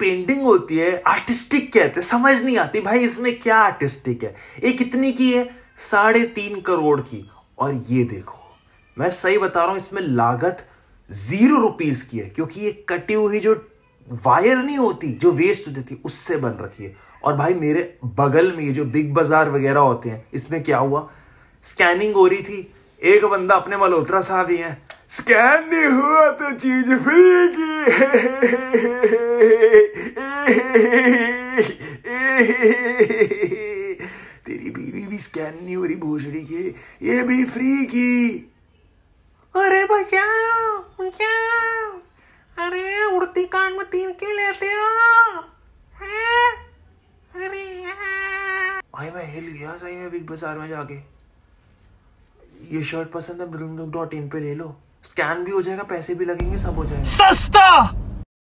painting होती है artistic कहते हैं समझ नहीं आती भाई इसमें क्या आर्टिस्टिक है ये कितनी की है साढ़े तीन करोड़ की और ये देखो मैं सही बता रहा हूं इसमें लागत जीरो रुपीज की है क्योंकि ये कटी हुई जो वायर नहीं होती जो वेस्ट हो जाती उससे बन रखी है और भाई मेरे बगल में ये जो बिग बाजार वगैरह होते हैं इसमें क्या हुआ स्कैनिंग हो रही थी एक बंदा अपने मल्होत्रा साहब ही है स्कैन नहीं हुआ तो चीज फ्री की तेरी बीवी भी स्कैन नहीं हो रही भोजड़ी के ये भी फ्री की अरे क्या क्या अरे उड़ती कान में तीन के लेते हो अरे भाई मैं हिल गया सही में बिग बाजार में जाके ये शर्ट पसंद है ब्रूम डॉट इन पे ले लो स्कैन भी हो जाएगा पैसे भी लगेंगे सब हो जाएगा सस्ता